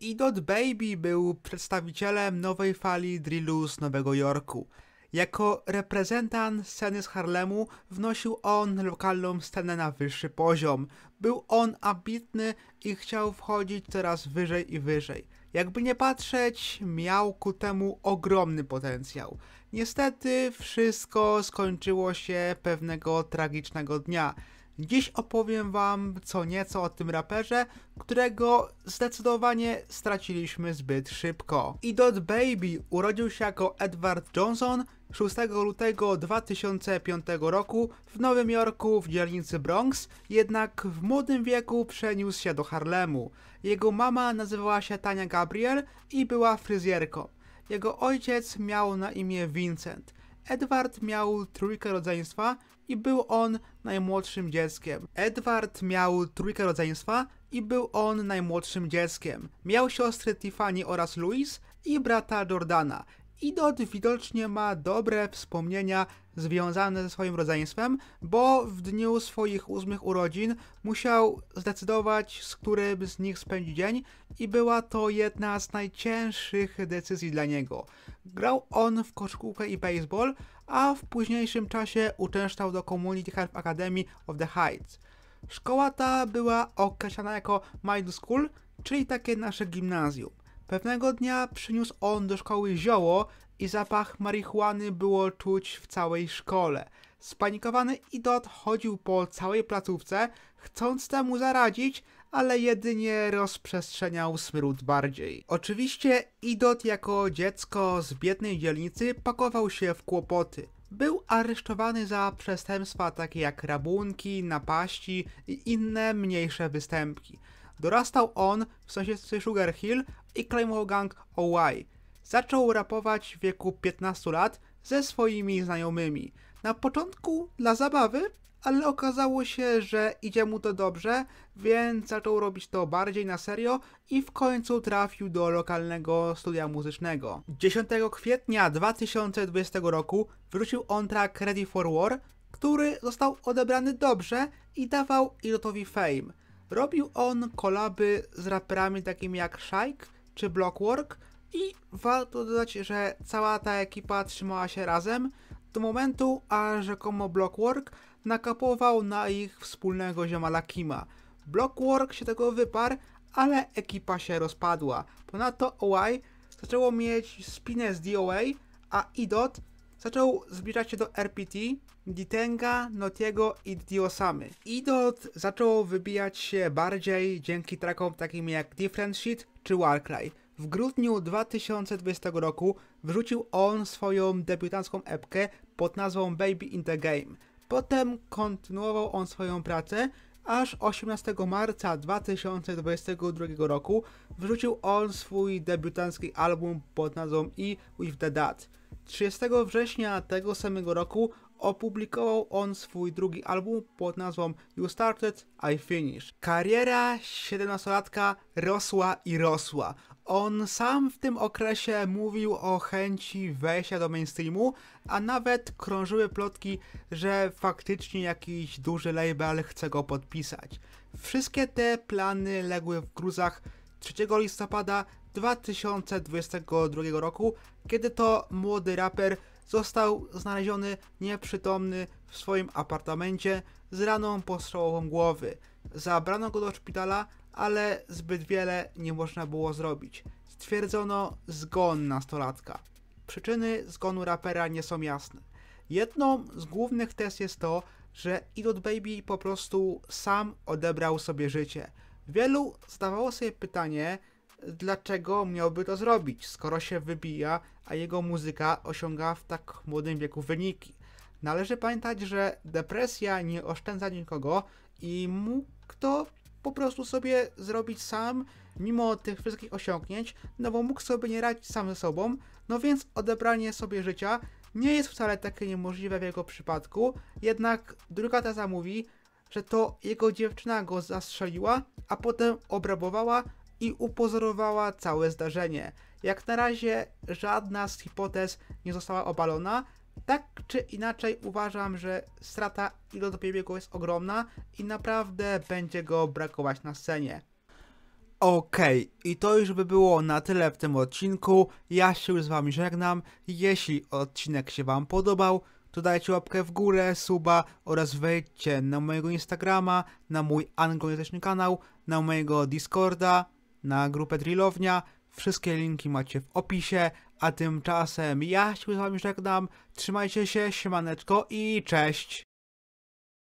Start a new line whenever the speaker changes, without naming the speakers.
Idot Baby był przedstawicielem nowej fali drillu z Nowego Jorku. Jako reprezentant sceny z Harlemu wnosił on lokalną scenę na wyższy poziom. Był on ambitny i chciał wchodzić coraz wyżej i wyżej. Jakby nie patrzeć, miał ku temu ogromny potencjał. Niestety wszystko skończyło się pewnego tragicznego dnia. Dziś opowiem Wam co nieco o tym raperze, którego zdecydowanie straciliśmy zbyt szybko. Idot Baby urodził się jako Edward Johnson 6 lutego 2005 roku w Nowym Jorku w dzielnicy Bronx, jednak w młodym wieku przeniósł się do Harlemu. Jego mama nazywała się Tania Gabriel i była fryzjerką. Jego ojciec miał na imię Vincent. Edward miał trójkę rodzeństwa i był on najmłodszym dzieckiem. Edward miał trójkę rodzeństwa i był on najmłodszym dzieckiem. Miał siostry Tiffany oraz Louis i brata Jordana. Idot widocznie ma dobre wspomnienia związane ze swoim rodzeństwem, bo w dniu swoich ósmych urodzin musiał zdecydować, z którym z nich spędzi dzień i była to jedna z najcięższych decyzji dla niego. Grał on w koszykówkę i baseball, a w późniejszym czasie uczęszczał do Community Health Academy of the Heights. Szkoła ta była określana jako "mind school, czyli takie nasze gimnazjum. Pewnego dnia przyniósł on do szkoły zioło i zapach marihuany było czuć w całej szkole. Spanikowany idot chodził po całej placówce, chcąc temu zaradzić, ale jedynie rozprzestrzeniał smród bardziej. Oczywiście idot jako dziecko z biednej dzielnicy pakował się w kłopoty. Był aresztowany za przestępstwa takie jak rabunki, napaści i inne mniejsze występki dorastał on w sąsiedztwie Sugar Hill i Claymore Gang OY. Zaczął rapować w wieku 15 lat ze swoimi znajomymi. Na początku dla zabawy, ale okazało się, że idzie mu to dobrze, więc zaczął robić to bardziej na serio i w końcu trafił do lokalnego studia muzycznego. 10 kwietnia 2020 roku wrócił on track Ready for War, który został odebrany dobrze i dawał Ilotowi fame. Robił on kolaby z raperami takimi jak Shike czy Blockwork i warto dodać, że cała ta ekipa trzymała się razem do momentu, a rzekomo Blockwork nakapował na ich wspólnego zioma Lakima. Blockwork się tego wyparł, ale ekipa się rozpadła. Ponadto OI y zaczęło mieć spinę z DOA, a IDOT zaczął zbliżać się do RPT, Ditenga, Notiego i Diosamy. Idot zaczął wybijać się bardziej dzięki trackom takim jak Different Sheet czy Warcry. W grudniu 2020 roku wrzucił on swoją debiutancką epkę pod nazwą Baby in the Game. Potem kontynuował on swoją pracę, aż 18 marca 2022 roku wrzucił on swój debiutancki album pod nazwą E With The Dad. 30 września tego samego roku opublikował on swój drugi album pod nazwą You Started, I Finish. Kariera 17-latka rosła i rosła. On sam w tym okresie mówił o chęci wejścia do mainstreamu, a nawet krążyły plotki, że faktycznie jakiś duży label chce go podpisać. Wszystkie te plany legły w gruzach 3 listopada 2022 roku, kiedy to młody raper został znaleziony nieprzytomny w swoim apartamencie z raną postrzałową głowy. Zabrano go do szpitala, ale zbyt wiele nie można było zrobić. Stwierdzono zgon nastolatka. Przyczyny zgonu rapera nie są jasne. Jedną z głównych tez jest to, że Idot Baby po prostu sam odebrał sobie życie – Wielu zadawało sobie pytanie, dlaczego miałby to zrobić, skoro się wybija, a jego muzyka osiąga w tak młodym wieku wyniki. Należy pamiętać, że depresja nie oszczędza nikogo i mógł to po prostu sobie zrobić sam, mimo tych wszystkich osiągnięć, no bo mógł sobie nie radzić sam ze sobą, no więc odebranie sobie życia nie jest wcale takie niemożliwe w jego przypadku, jednak druga teza mówi, że to jego dziewczyna go zastrzeliła, a potem obrabowała i upozorowała całe zdarzenie. Jak na razie żadna z hipotez nie została obalona. Tak czy inaczej uważam, że strata Ilona Piebiego jest ogromna i naprawdę będzie go brakować na scenie. Okej, okay, i to już by było na tyle w tym odcinku. Ja się już z Wami żegnam. Jeśli odcinek się Wam podobał, to dajcie łapkę w górę, suba oraz wejdźcie na mojego Instagrama, na mój anglojęzyczny kanał, na mojego Discorda, na grupę Drillownia. Wszystkie linki macie w opisie, a tymczasem ja się z wami żegnam. Trzymajcie się, siemaneczko i cześć!